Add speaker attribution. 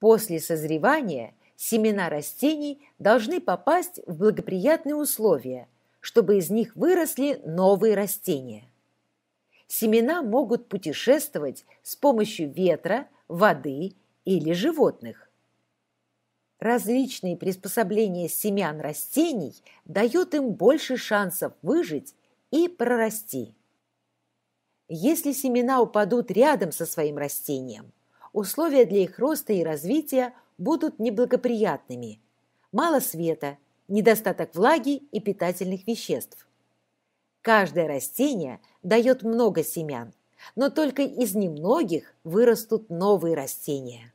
Speaker 1: После созревания семена растений должны попасть в благоприятные условия, чтобы из них выросли новые растения. Семена могут путешествовать с помощью ветра, воды или животных. Различные приспособления семян растений дают им больше шансов выжить и прорасти. Если семена упадут рядом со своим растением, условия для их роста и развития будут неблагоприятными. Мало света, недостаток влаги и питательных веществ. Каждое растение дает много семян, но только из немногих вырастут новые растения.